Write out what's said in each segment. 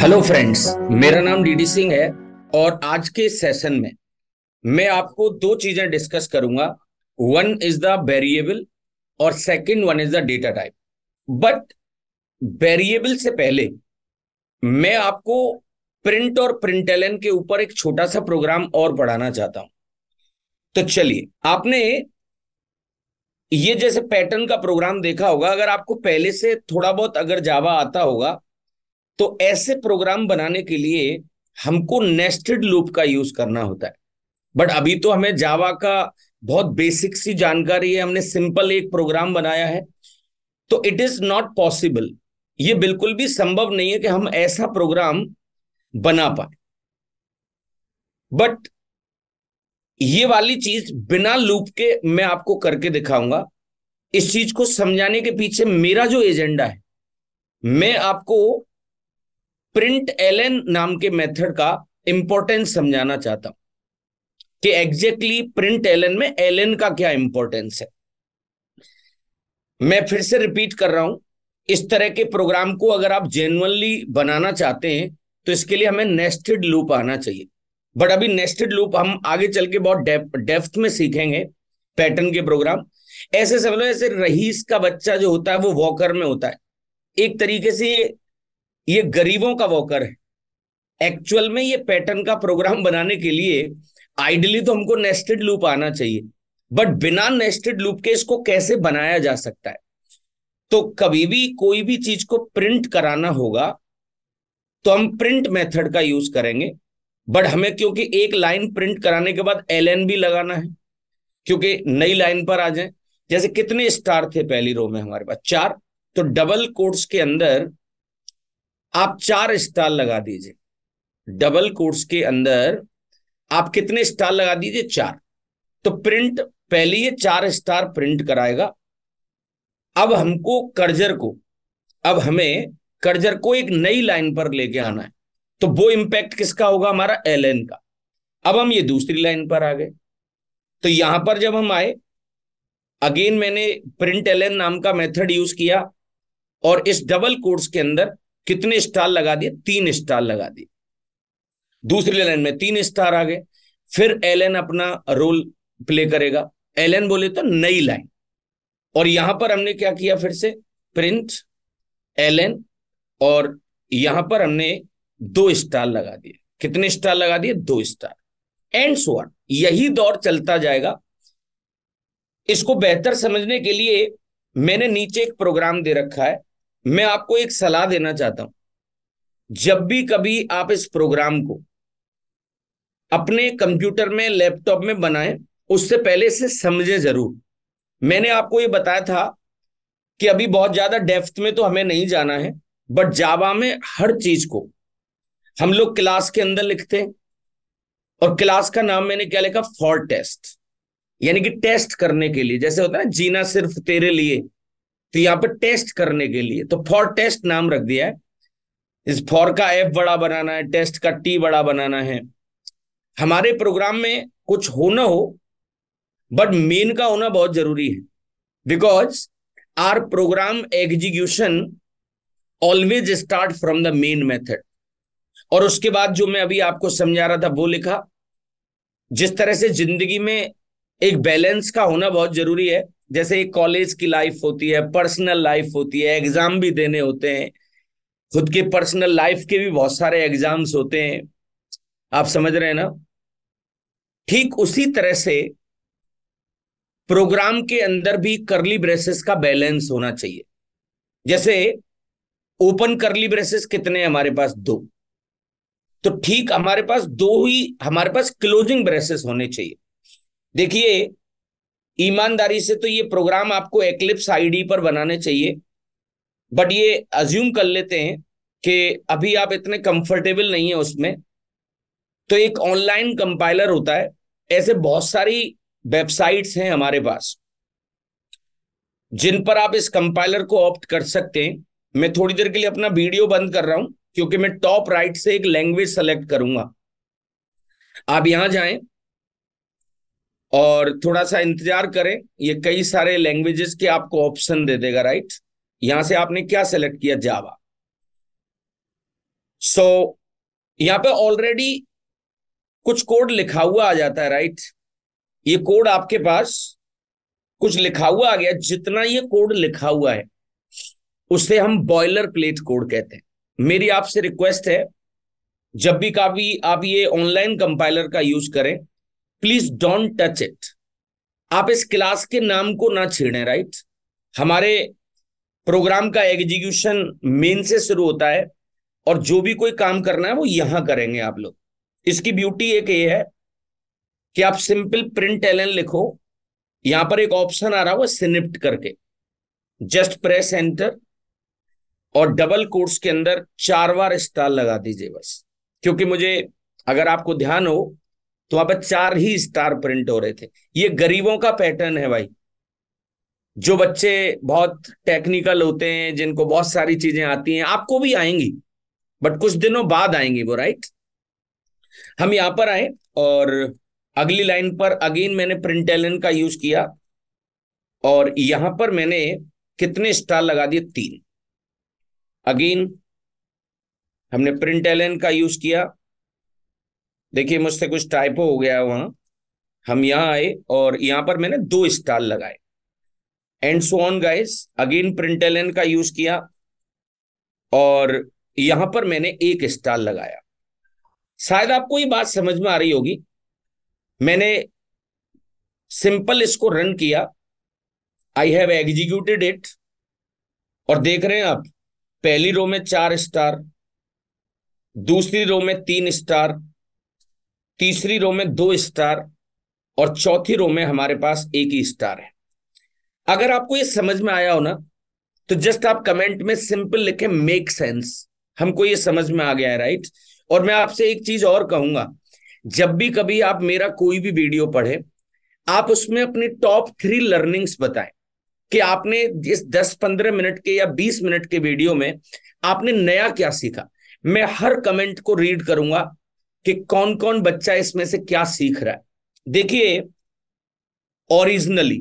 hello friends मेरा नाम DD Singh है और आज के सेशन में मैं आपको दो चीजें डिस्कस करूंगा वन इज द वेरिएबल और second one is the data type but variable से पहले मैं आपको प्रिंट और प्रिंट एलन के ऊपर एक छोटा सा प्रोग्राम और पढ़ाना चाहता हूं तो चलिए आपने ये जैसे पैटर्न का प्रोग्राम देखा होगा अगर आपको पहले से थोड़ा बहुत अगर जावा आता होगा तो ऐसे प्रोग्राम बनाने के लिए हमको नेस्टेड लूप का यूज करना होता है बट अभी तो हमें जावा का बहुत बेसिक सी जानकारी है हमने सिंपल एक प्रोग्राम बनाया है तो इट इज नॉट पॉसिबल ये बिल्कुल भी संभव नहीं है कि हम ऐसा प्रोग्राम बना पाए बट ये वाली चीज बिना लूप के मैं आपको करके दिखाऊंगा इस चीज को समझाने के पीछे मेरा जो एजेंडा है मैं आपको प्रिंट एल नाम के मेथड का इंपॉर्टेंस समझाना चाहता हूं कि एग्जैक्टली प्रिंट एल में एल का क्या इंपॉर्टेंस है मैं फिर से रिपीट कर रहा हूं इस तरह के प्रोग्राम को अगर आप जेनुअनली बनाना चाहते हैं तो इसके लिए हमें नेस्टेड लूप आना चाहिए बट अभी नेस्टेड लूप हम आगे चल के बहुत डेप, डेप्थ में सीखेंगे पैटर्न के प्रोग्राम ऐसे समझ लो ऐसे रहीस का बच्चा जो होता है वो वॉकर में होता है एक तरीके से ये गरीबों का वॉकर है एक्चुअल में ये पैटर्न का प्रोग्राम बनाने के लिए आइडियली तो हमको नेस्टेड लूप आना चाहिए बट बिना नेस्टेड लूप के इसको कैसे बनाया जा सकता है तो कभी भी कोई भी चीज को प्रिंट कराना होगा तो हम प्रिंट मेथड का यूज करेंगे बट हमें क्योंकि एक लाइन प्रिंट कराने के बाद एल भी लगाना है क्योंकि नई लाइन पर आ जाए जैसे कितने स्टार थे पहली रो में हमारे पास चार तो डबल कोट्स के अंदर आप चार स्टॉल लगा दीजिए डबल कोर्स के अंदर आप कितने स्टार लगा दीजिए चार तो प्रिंट पहले ये चार स्टार प्रिंट कराएगा अब हमको कर्जर को अब हमें कर्जर को एक नई लाइन पर लेके आना है तो वो इंपैक्ट किसका होगा हमारा एल का अब हम ये दूसरी लाइन पर आ गए तो यहां पर जब हम आए अगेन मैंने प्रिंट एल नाम का मेथड यूज किया और इस डबल कोर्स के अंदर कितने स्टार लगा दिए तीन स्टार लगा दिए दूसरी लाइन में तीन स्टार आ गए फिर एलन अपना रोल प्ले करेगा एलन बोले तो नई लाइन और यहां पर हमने क्या किया फिर से प्रिंट एलन और यहां पर हमने दो स्टार लगा दिए कितने स्टार लगा दिए दो स्टार एंड वन यही दौर चलता जाएगा इसको बेहतर समझने के लिए मैंने नीचे एक प्रोग्राम दे रखा है मैं आपको एक सलाह देना चाहता हूं जब भी कभी आप इस प्रोग्राम को अपने कंप्यूटर में लैपटॉप में बनाएं उससे पहले इसे समझे जरूर मैंने आपको ये बताया था कि अभी बहुत ज्यादा डेफ्थ में तो हमें नहीं जाना है बट जावा में हर चीज को हम लोग क्लास के अंदर लिखते हैं और क्लास का नाम मैंने क्या लिखा फॉर टेस्ट यानी कि टेस्ट करने के लिए जैसे होता है ना जीना सिर्फ तेरे लिए तो यहां पर टेस्ट करने के लिए तो फॉर टेस्ट नाम रख दिया है इस फॉर का एफ बड़ा बनाना है टेस्ट का टी बड़ा बनाना है हमारे प्रोग्राम में कुछ होना हो बट मेन का होना बहुत जरूरी है because our program execution always start from the main method और उसके बाद जो मैं अभी आपको समझा रहा था वो लिखा जिस तरह से जिंदगी में एक बैलेंस का होना बहुत जरूरी है जैसे एक कॉलेज की लाइफ होती है पर्सनल लाइफ होती है एग्जाम भी देने होते हैं खुद के पर्सनल लाइफ के भी बहुत सारे एग्जाम्स होते हैं आप समझ रहे हैं ना ठीक उसी तरह से प्रोग्राम के अंदर भी करली ब्रेसेस का बैलेंस होना चाहिए जैसे ओपन करली ब्रेसेस कितने हैं हमारे पास दो तो ठीक हमारे पास दो ही हमारे पास क्लोजिंग ब्रेसेस होने चाहिए देखिए ईमानदारी से तो ये प्रोग्राम आपको एक्लिप्स आईडी पर बनाने चाहिए बट ये अज्यूम कर लेते हैं कि अभी आप इतने कंफर्टेबल नहीं है उसमें तो एक ऑनलाइन कंपाइलर होता है ऐसे बहुत सारी वेबसाइट्स हैं हमारे पास जिन पर आप इस कंपाइलर को ऑप्ट कर सकते हैं मैं थोड़ी देर के लिए अपना वीडियो बंद कर रहा हूं क्योंकि मैं टॉप राइट से एक लैंग्वेज सेलेक्ट करूंगा आप यहां जाएं और थोड़ा सा इंतजार करें ये कई सारे लैंग्वेजेस के आपको ऑप्शन दे देगा राइट यहां से आपने क्या सेलेक्ट किया जावा सो so, यहां पे ऑलरेडी कुछ कोड लिखा हुआ आ जाता है राइट ये कोड आपके पास कुछ लिखा हुआ आ गया जितना ये कोड लिखा हुआ है उसे हम बॉयलर प्लेट कोड कहते हैं मेरी आपसे रिक्वेस्ट है जब भी काफी आप ये ऑनलाइन कंपाइलर का यूज करें प्लीज डोंट टच इट आप इस क्लास के नाम को ना छेड़ें राइट हमारे प्रोग्राम का एग्जीक्यूशन मेन से शुरू होता है और जो भी कोई काम करना है वो यहां करेंगे आप लोग इसकी ब्यूटी एक ये है कि आप सिंपल प्रिंट एलन लिखो यहां पर एक ऑप्शन आ रहा हुआ सिनिप्ट करके जस्ट प्रेस एंटर और डबल कोर्स के अंदर चार बार स्टार लगा दीजिए बस क्योंकि मुझे अगर आपको ध्यान हो तो वहां पर चार ही स्टार प्रिंट हो रहे थे ये गरीबों का पैटर्न है भाई जो बच्चे बहुत टेक्निकल होते हैं जिनको बहुत सारी चीजें आती हैं आपको भी आएंगी बट कुछ दिनों बाद आएंगी वो राइट हम यहां पर आए और अगली लाइन पर अगेन मैंने प्रिंट एलन का यूज किया और यहां पर मैंने कितने स्टार लगा दिए तीन अगेन हमने प्रिंट एलन का यूज किया देखिए मुझसे कुछ टाइपो हो गया वहां हम यहां आए और यहां पर मैंने दो स्टार लगाए and so on guys again print का यूज किया और यहां पर मैंने एक स्टार लगाया शायद आपको ये बात समझ में आ रही होगी मैंने सिंपल इसको रन किया आई हैव एग्जीक्यूटेड इट और देख रहे हैं आप पहली रो में चार स्टार दूसरी रो में तीन स्टार तीसरी रो में दो स्टार और चौथी रो में हमारे पास एक ही स्टार है अगर आपको ये समझ में आया हो ना तो जस्ट आप कमेंट में सिंपल लिखे मेक सेंस हमको ये समझ में आ गया है राइट और मैं आपसे एक चीज और कहूंगा जब भी कभी आप मेरा कोई भी वीडियो पढ़े आप उसमें अपनी टॉप थ्री लर्निंग्स बताएं कि आपने इस 10-15 मिनट के या 20 मिनट के वीडियो में आपने नया क्या सीखा मैं हर कमेंट को रीड करूंगा कि कौन कौन बच्चा इसमें से क्या सीख रहा है देखिए ओरिजिनली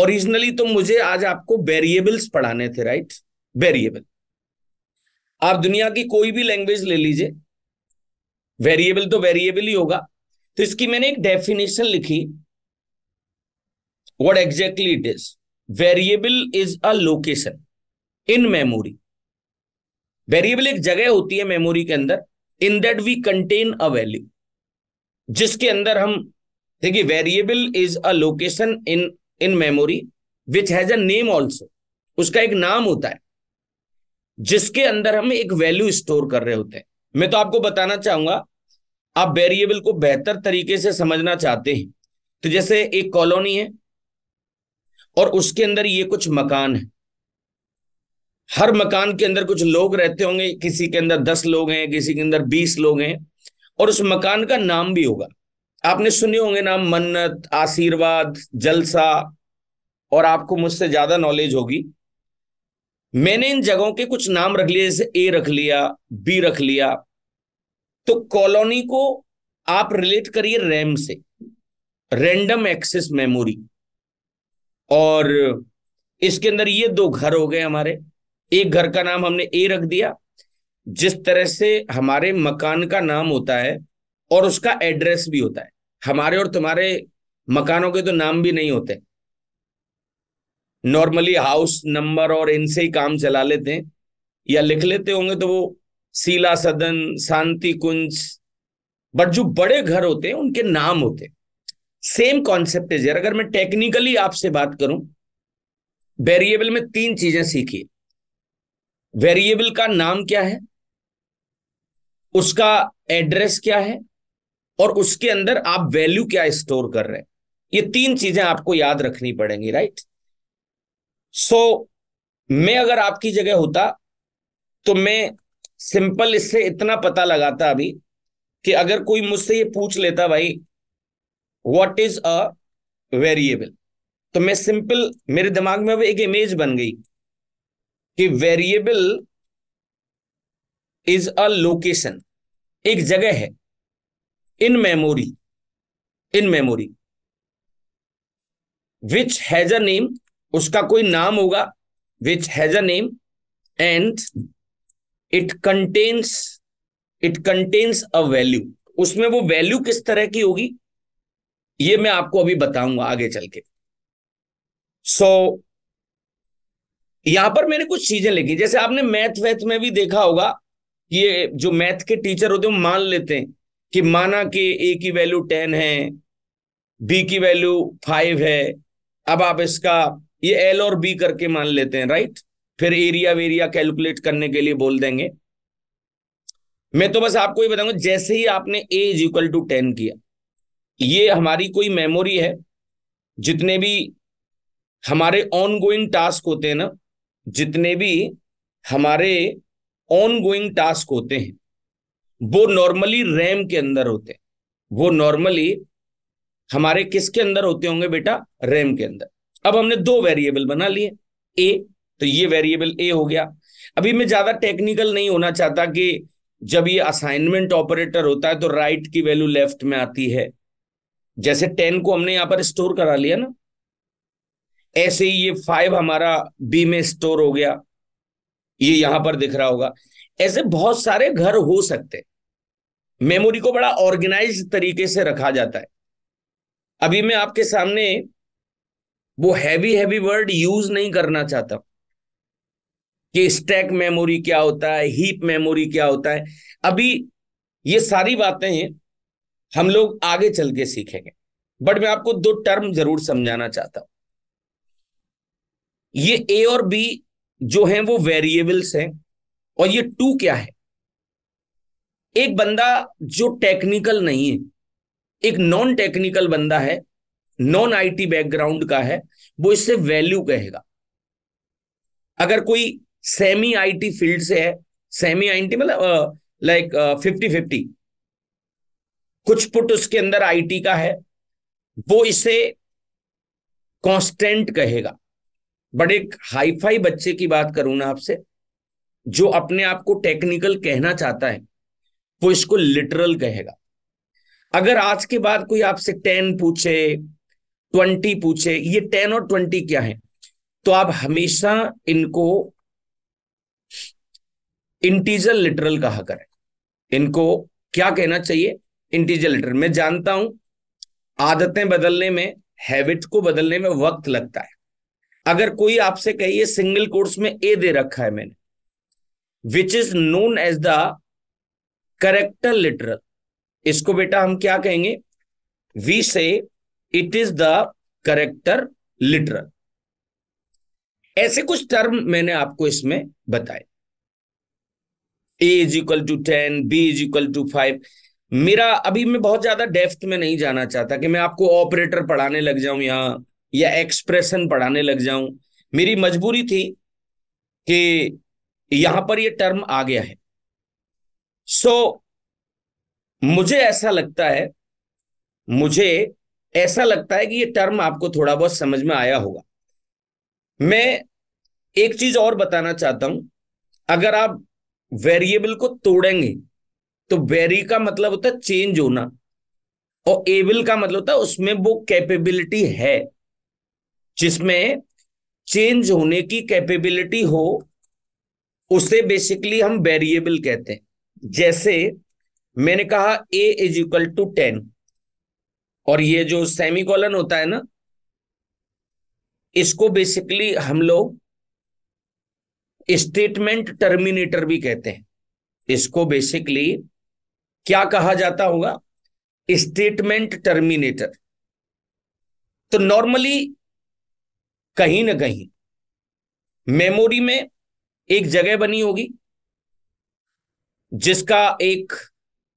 ओरिजिनली तो मुझे आज आपको वेरिएबल्स पढ़ाने थे राइट वेरिएबल आप दुनिया की कोई भी लैंग्वेज ले लीजिए वेरिएबल तो वेरिएबल ही होगा तो इसकी मैंने एक डेफिनेशन लिखी what exactly it is variable is a location in memory variable एक जगह होती है मेमोरी के अंदर in that we contain a value जिसके अंदर हम देखिए variable is a location in in memory which has a name also उसका एक नाम होता है जिसके अंदर हम एक वैल्यू स्टोर कर रहे होते हैं मैं तो आपको बताना चाहूंगा आप वेरिएबल को बेहतर तरीके से समझना चाहते हैं तो जैसे एक कॉलोनी है और उसके अंदर ये कुछ मकान है हर मकान के अंदर कुछ लोग रहते होंगे किसी के अंदर दस लोग हैं किसी के अंदर बीस लोग हैं और उस मकान का नाम भी होगा आपने सुने होंगे नाम मन्नत आशीर्वाद जलसा और आपको मुझसे ज्यादा नॉलेज होगी मैंने इन जगहों के कुछ नाम रख लिए जैसे ए रख लिया बी रख लिया तो कॉलोनी को आप रिलेट करिए रैम से रैंडम एक्सेस मेमोरी और इसके अंदर ये दो घर हो गए हमारे एक घर का नाम हमने ए रख दिया जिस तरह से हमारे मकान का नाम होता है और उसका एड्रेस भी होता है हमारे और तुम्हारे मकानों के तो नाम भी नहीं होते नॉर्मली हाउस नंबर और इनसे ही काम चला लेते हैं या लिख लेते होंगे तो वो सीला सदन शांति कुंज बट जो बड़े घर होते हैं उनके नाम होते हैं सेम कॉन्सेप्ट है अगर मैं टेक्निकली आपसे बात करूं वेरिएबल में तीन चीजें सीखी वेरिएबल का नाम क्या है उसका एड्रेस क्या है और उसके अंदर आप वैल्यू क्या स्टोर कर रहे हैं ये तीन चीजें आपको याद रखनी पड़ेंगी राइट सो so, मैं अगर आपकी जगह होता तो मैं सिंपल इससे इतना पता लगाता अभी कि अगर कोई मुझसे ये पूछ लेता भाई व्हाट इज अ वेरिएबल तो मैं सिंपल मेरे दिमाग में अब एक इमेज बन गई कि वेरिएबल इज अ लोकेशन एक जगह है in memory in memory which has a name उसका कोई नाम होगा which has a name and it contains it contains a value उसमें वो वैल्यू किस तरह की होगी ये मैं आपको अभी बताऊंगा आगे चल के सो so, यहां पर मैंने कुछ चीजें लिखी जैसे आपने मैथ वैथ में भी देखा होगा ये जो मैथ के टीचर होते हैं मान लेते हैं कि माना कि ए की वैल्यू टेन है बी की वैल्यू फाइव है अब आप इसका ये एल और बी करके मान लेते हैं राइट फिर एरिया वेरिया कैलकुलेट करने के लिए बोल देंगे मैं तो बस आपको ये बताऊंगा जैसे ही आपने A is equal to ten किया ये हमारी कोई मेमोरी है जितने भी हमारे ऑनगोइंग टास्क होते हैं ना जितने भी हमारे ऑन गोइंग टास्क होते हैं वो नॉर्मली रैम के अंदर होते हैं वो नॉर्मली हमारे किसके अंदर होते होंगे बेटा रैम के अंदर अब हमने दो वेरिएबल बना लिए ए तो ये वेरिएबल ए हो गया अभी मैं ज्यादा टेक्निकल नहीं होना चाहता कि जब ये असाइनमेंट ऑपरेटर होता है तो राइट की वैल्यू लेफ्ट में आती है जैसे टेन को हमने यहां पर स्टोर करा लिया ना ऐसे ही ये फाइव हमारा बी में स्टोर हो गया ये यहां पर दिख रहा होगा ऐसे बहुत सारे घर हो सकते मेमोरी को बड़ा ऑर्गेनाइज तरीके से रखा जाता है अभी मैं आपके सामने वो हैवी हैवी वर्ड यूज नहीं करना चाहता कि स्टैक मेमोरी क्या होता है हीप मेमोरी क्या होता है अभी ये सारी बातें हैं हम लोग आगे चल के सीखेंगे बट मैं आपको दो टर्म जरूर समझाना चाहता हूं ये ए और बी जो हैं वो वेरिएबल्स हैं और ये टू क्या है एक बंदा जो टेक्निकल नहीं है एक नॉन टेक्निकल बंदा है नॉन आईटी बैकग्राउंड का है वो इससे वैल्यू कहेगा अगर कोई सेमी आईटी फील्ड से है सेमी आईटी मतलब लाइक फिफ्टी फिफ्टी कुछ पुट उसके अंदर आईटी का है वो इसे कांस्टेंट कहेगा बट एक हाईफाई बच्चे की बात करूं ना आपसे जो अपने आप को टेक्निकल कहना चाहता है वो इसको लिटरल कहेगा अगर आज के बाद कोई आपसे टेन पूछे ट्वेंटी पूछे ये टेन और ट्वेंटी क्या है तो आप हमेशा इनको इंटीजर लिटरल कहा करें इनको क्या कहना चाहिए इंटीजर लिटरल मैं जानता हूं आदतें बदलने में हैबिट को बदलने में वक्त लगता है अगर कोई आपसे कहिए सिंगल कोर्स में ए दे रखा है मैंने which is known as the character literal इसको बेटा हम क्या कहेंगे we say it is the character literal ऐसे कुछ टर्म मैंने आपको इसमें बताए A is equal to ten B is equal to five मेरा अभी मैं बहुत ज्यादा डेफ्थ में नहीं जाना चाहता कि मैं आपको ऑपरेटर पढ़ाने लग जाऊं यहां या एक्सप्रेशन पढ़ाने लग जाऊं मेरी मजबूरी थी कि यहां पर ये टर्म आ गया है सो so, मुझे ऐसा लगता है मुझे ऐसा लगता है कि ये टर्म आपको थोड़ा बहुत समझ में आया होगा मैं एक चीज और बताना चाहता हूं अगर आप वेरिएबल को तोड़ेंगे तो वेरी का मतलब होता है चेंज होना और एबल का मतलब होता है उसमें वो कैपेबिलिटी है जिसमें चेंज होने की कैपेबिलिटी हो उसे बेसिकली हम वेरिएबल कहते हैं जैसे मैंने कहा A is equal to ten और ये जो सेमी कॉलन होता है ना इसको बेसिकली हम लोग स्टेटमेंट टर्मिनेटर भी कहते हैं इसको बेसिकली क्या कहा जाता होगा स्टेटमेंट टर्मिनेटर तो नॉर्मली कहीं ना कहीं मेमोरी में एक जगह बनी होगी जिसका एक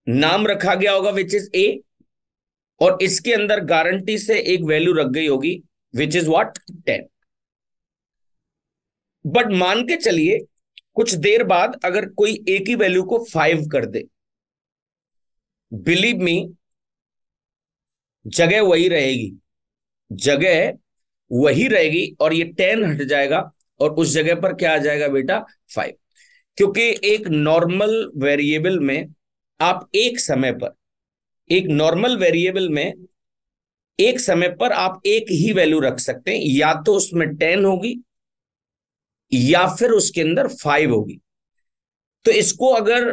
नाम रखा गया होगा विच इज ए और इसके अंदर गारंटी से एक वैल्यू रख गई होगी which is what ten but मान के चलिए कुछ देर बाद अगर कोई एक ही वैल्यू को फाइव कर दे बिलीव मी जगह वही रहेगी जगह वही रहेगी और ये टेन हट जाएगा और उस जगह पर क्या आ जाएगा बेटा फाइव क्योंकि एक नॉर्मल वेरिएबल में आप एक समय पर एक नॉर्मल वेरिएबल में एक समय पर आप एक ही वैल्यू रख सकते हैं या तो उसमें टेन होगी या फिर उसके अंदर फाइव होगी तो इसको अगर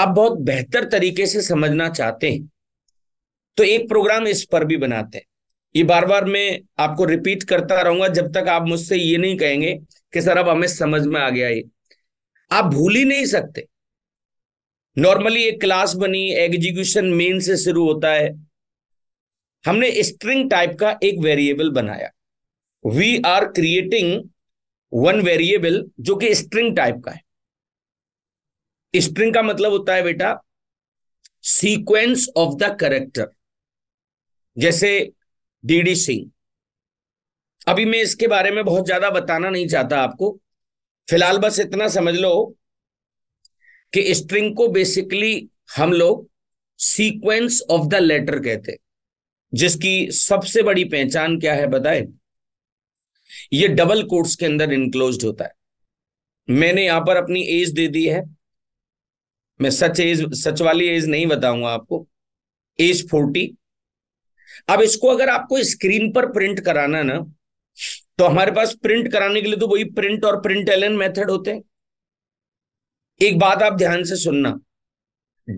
आप बहुत बेहतर तरीके से समझना चाहते हैं तो एक प्रोग्राम इस पर भी बनाते हैं ये बार बार मैं आपको रिपीट करता रहूंगा जब तक आप मुझसे ये नहीं कहेंगे कि सर अब हमें समझ में आ गया ये आप भूल ही नहीं सकते नॉर्मली एक क्लास बनी एग्जीक्यूशन मेन से शुरू होता है हमने स्ट्रिंग टाइप का एक वेरिएबल बनाया we are creating one variable जो कि स्ट्रिंग टाइप का है स्ट्रिंग का मतलब होता है बेटा सीक्वेंस ऑफ द करेक्टर जैसे डीडी सिंह अभी मैं इसके बारे में बहुत ज्यादा बताना नहीं चाहता आपको फिलहाल बस इतना समझ लो कि स्ट्रिंग को बेसिकली हम लोग सीक्वेंस ऑफ द लेटर कहते जिसकी सबसे बड़ी पहचान क्या है बताए ये डबल कोर्ट्स के अंदर इंक्लोज होता है मैंने यहां पर अपनी एज दे दी है मैं सच एज सच वाली एज नहीं बताऊंगा आपको एज फोर्टी अब इसको अगर आपको स्क्रीन पर प्रिंट कराना ना तो हमारे पास प्रिंट कराने के लिए तो वही प्रिंट और प्रिंट एल मेथड होते हैं एक बात आप ध्यान से सुनना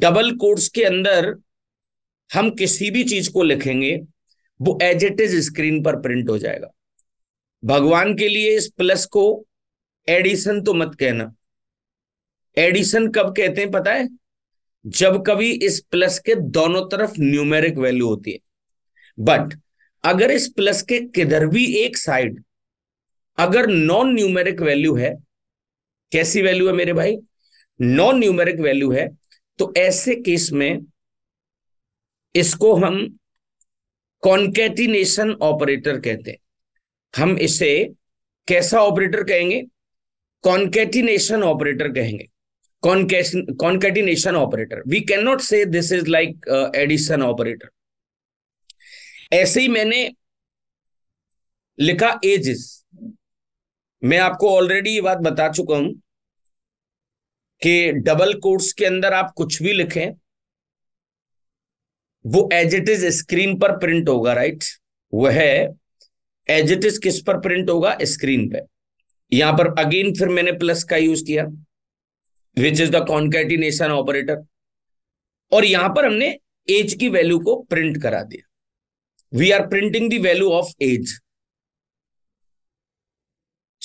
डबल कोर्स के अंदर हम किसी भी चीज को लिखेंगे वो एज इट इज स्क्रीन पर प्रिंट हो जाएगा भगवान के लिए इस प्लस को एडिशन तो मत कहना एडिशन कब कहते हैं पता है जब कभी इस प्लस के दोनों तरफ न्यूमेरिक वैल्यू होती है बट अगर इस प्लस के किधर भी एक साइड अगर नॉन न्यूमेरिक वैल्यू है कैसी वैल्यू है मेरे भाई नॉन न्यूमेरिक वैल्यू है तो ऐसे केस में इसको हम कॉन्केटिनेशन ऑपरेटर कहते हैं हम इसे कैसा ऑपरेटर कहेंगे कॉन्केटिनेशन ऑपरेटर कहेंगे concatenation operator we can not say this is like addition operator ऐसे ही मैंने लिखा एजेस मैं आपको ऑलरेडी ये बात बता चुका हूं कि डबल कोर्स के अंदर आप कुछ भी लिखें वो एज इट इज स्क्रीन पर प्रिंट होगा राइट वह एज इट इज किस पर प्रिंट होगा स्क्रीन पे यहां पर अगेन फिर मैंने प्लस का यूज किया which is the concatenation operator और यहां पर हमने एज की वैल्यू को प्रिंट करा दिया we are printing the value of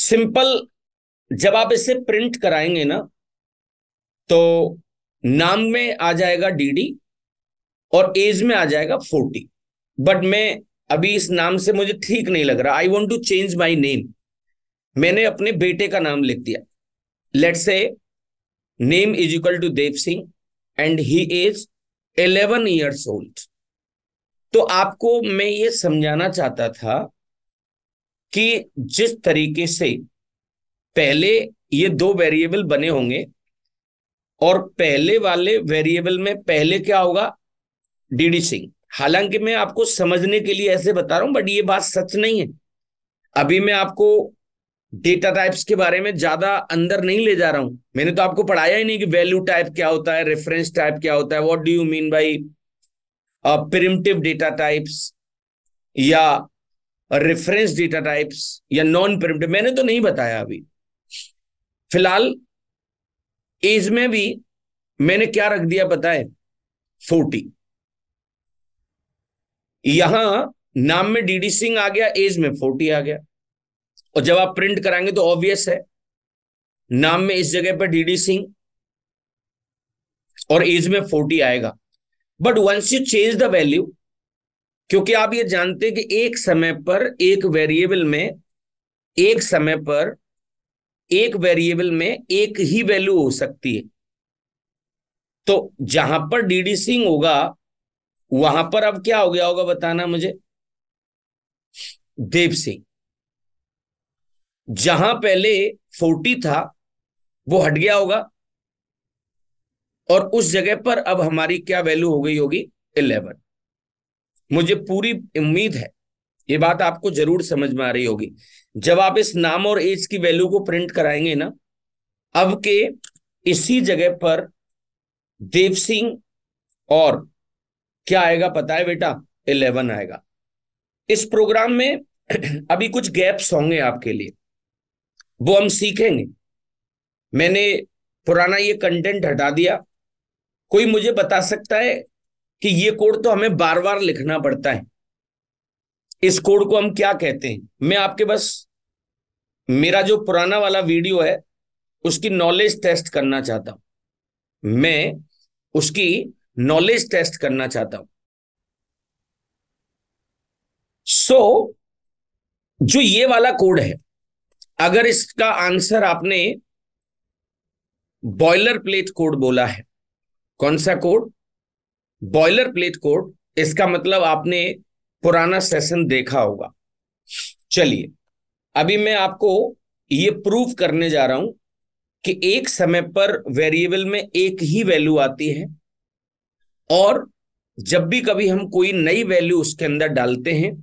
simple जब आप इसे प्रिंट कराएंगे ना तो नाम में आ जाएगा डीडी और एज में आ जाएगा फोर्टी बट मैं अभी इस नाम से मुझे ठीक नहीं लग रहा I want to change my name मैंने अपने बेटे का नाम लिख दिया let say name is equal to Dev Singh and he is eleven years old तो आपको मैं ये समझाना चाहता था कि जिस तरीके से पहले ये दो वेरिएबल बने होंगे और पहले वाले वेरिएबल में पहले क्या होगा डीडी सिंह हालांकि मैं आपको समझने के लिए ऐसे बता रहा हूं बट ये बात सच नहीं है अभी मैं आपको डेटा टाइप्स के बारे में ज्यादा अंदर नहीं ले जा रहा हूं मैंने तो आपको पढ़ाया ही नहीं कि वैल्यू टाइप क्या होता है रेफरेंस टाइप क्या होता है what do you mean by primitive data types या रेफरेंस डेटा टाइप्स या नॉन प्रिमटिव मैंने तो नहीं बताया अभी फिलहाल एज में भी मैंने क्या रख दिया पता है फोर्टी यहां नाम में डीडी सिंह आ गया एज में फोर्टी आ गया और जब आप प्रिंट कराएंगे तो ऑब्वियस है नाम में इस जगह पर डीडी सिंह और एज में फोर्टी आएगा but once you change the value क्योंकि आप ये जानते हैं कि एक समय पर एक वेरिएबल में एक समय पर एक वेरिएबल में एक ही वैल्यू हो सकती है तो जहां पर सिंह होगा वहां पर अब क्या हो गया होगा बताना मुझे देव सिंह जहां पहले फोर्टी था वो हट गया होगा और उस जगह पर अब हमारी क्या वैल्यू हो गई होगी इलेवन मुझे पूरी उम्मीद है ये बात आपको जरूर समझ में आ रही होगी जब आप इस नाम और एज की वैल्यू को प्रिंट कराएंगे ना अब के इसी जगह पर देव सिंह और क्या आएगा पता है बेटा इलेवन आएगा इस प्रोग्राम में अभी कुछ गैप्स होंगे आपके लिए वो हम सीखेंगे मैंने पुराना ये कंटेंट हटा दिया कोई मुझे बता सकता है कि ये कोड तो हमें बार बार लिखना पड़ता है इस कोड को हम क्या कहते हैं मैं आपके बस मेरा जो पुराना वाला वीडियो है उसकी नॉलेज टेस्ट करना चाहता हूं मैं उसकी नॉलेज टेस्ट करना चाहता हूं सो so, जो ये वाला कोड है अगर इसका आंसर आपने बॉयलर प्लेट कोड बोला है कौन सा कोड बॉयलर प्लेट कोड इसका मतलब आपने पुराना सेशन देखा होगा चलिए अभी मैं आपको ये प्रूव करने जा रहा हूं कि एक समय पर वेरिएबल में एक ही वैल्यू आती है और जब भी कभी हम कोई नई वैल्यू उसके अंदर डालते हैं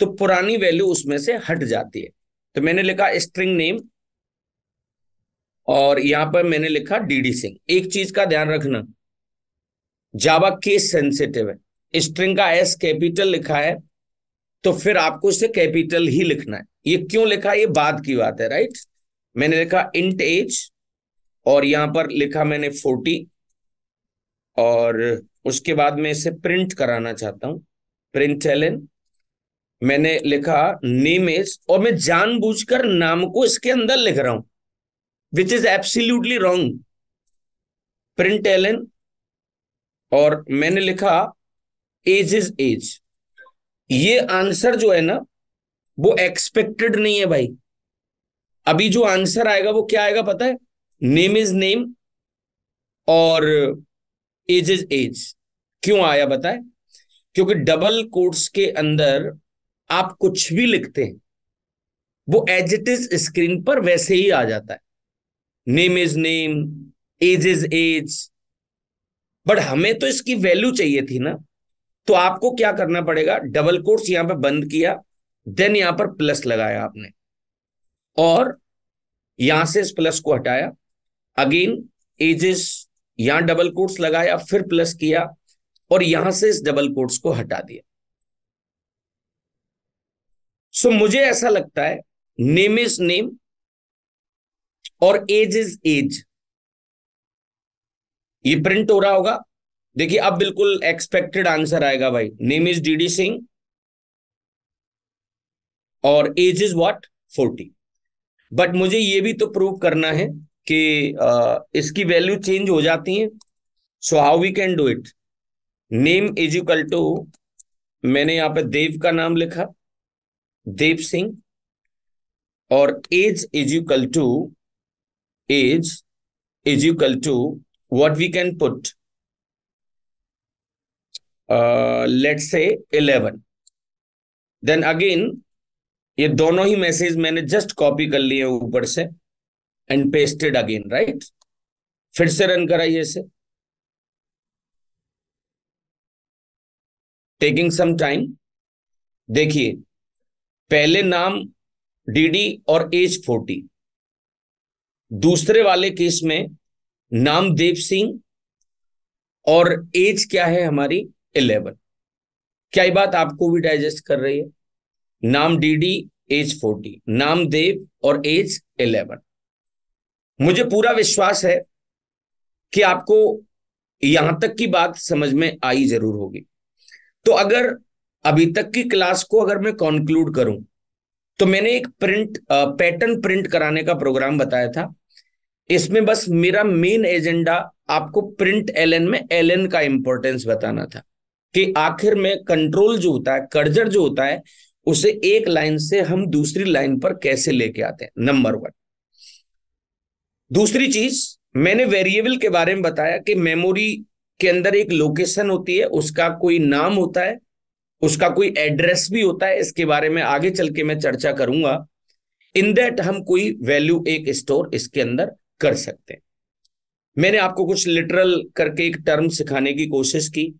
तो पुरानी वैल्यू उसमें से हट जाती है तो मैंने लिखा स्ट्रिंग नेम और यहां पर मैंने लिखा डीडी सिंह एक चीज का ध्यान रखना जावा केस सेंसिटिव है स्ट्रिंग का एस कैपिटल लिखा है तो फिर आपको इसे कैपिटल ही लिखना है ये क्यों लिखा ये बाद की बात है राइट मैंने लिखा इंट एज और यहां पर लिखा मैंने फोर्टी और उसके बाद मैं इसे प्रिंट कराना चाहता हूं प्रिंट एलन मैंने लिखा नेम एज और मैं जानबूझकर नाम को इसके अंदर लिख रहा हूं which is absolutely wrong print LN और मैंने लिखा एज इज एज ये आंसर जो है ना वो एक्सपेक्टेड नहीं है भाई अभी जो आंसर आएगा वो क्या आएगा पता है नेम इज नेम और एज इज एज क्यों आया बताए क्योंकि डबल कोर्ट्स के अंदर आप कुछ भी लिखते हैं वो एज इट इज स्क्रीन पर वैसे ही आ जाता है name is name age is age but हमें तो इसकी वैल्यू चाहिए थी ना तो आपको क्या करना पड़ेगा डबल कोर्स यहां पे बंद किया देन यहां पर प्लस लगाया आपने और यहां से इस प्लस को हटाया अगेन एजिस यहां डबल कोर्स लगाया फिर प्लस किया और यहां से इस डबल कोर्स को हटा दिया सो so, मुझे ऐसा लगता है नेम इज नेम और एज इज एज ये प्रिंट हो रहा होगा देखिए अब बिल्कुल एक्सपेक्टेड आंसर आएगा भाई नेम इज डीडी सिंह और age is what forty but मुझे ये भी तो प्रूव करना है कि इसकी वैल्यू चेंज हो जाती है so how we can do it name is equal to मैंने यहां पे देव का नाम लिखा देव सिंह और age is equal to age is equal to what we can put uh, let's say 11 then again ये दोनों ही मैसेज मैंने जस्ट कॉपी कर लिए ऊपर से एंड पेस्टेड अगेन राइट फिर से रन कराइए इसे टेकिंग सम टाइम देखिए पहले नाम डीडी और एज फोर्टी दूसरे वाले केस में नामदेव सिंह और एज क्या है हमारी इलेवन क्या ये बात आपको भी डाइजेस्ट कर रही है नाम डीडी एज फोर्टी नामदेव और एज इलेवन मुझे पूरा विश्वास है कि आपको यहां तक की बात समझ में आई जरूर होगी तो अगर अभी तक की क्लास को अगर मैं कंक्लूड करूं तो मैंने एक प्रिंट पैटर्न प्रिंट कराने का प्रोग्राम बताया था इसमें बस मेरा मेन एजेंडा आपको प्रिंट एलएन में एलएन का इंपॉर्टेंस बताना था कि आखिर में कंट्रोल जो होता है कर्जर जो होता है उसे एक लाइन से हम दूसरी लाइन पर कैसे लेके आते हैं नंबर वन दूसरी चीज मैंने वेरिएबल के बारे में बताया कि मेमोरी के अंदर एक लोकेशन होती है उसका कोई नाम होता है उसका कोई एड्रेस भी होता है इसके बारे में आगे चल के मैं चर्चा करूंगा इन दैट हम कोई वैल्यू एक स्टोर इसके अंदर कर सकते हैं मैंने आपको कुछ लिटरल करके एक टर्म सिखाने की कोशिश की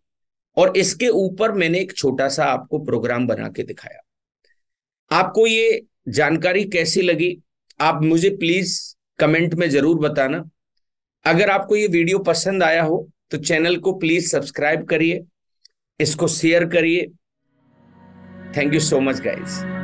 और इसके ऊपर मैंने एक छोटा सा आपको प्रोग्राम बना के दिखाया आपको ये जानकारी कैसी लगी आप मुझे प्लीज कमेंट में जरूर बताना अगर आपको ये वीडियो पसंद आया हो तो चैनल को प्लीज सब्सक्राइब करिए इसको शेयर करिए thank you so much guys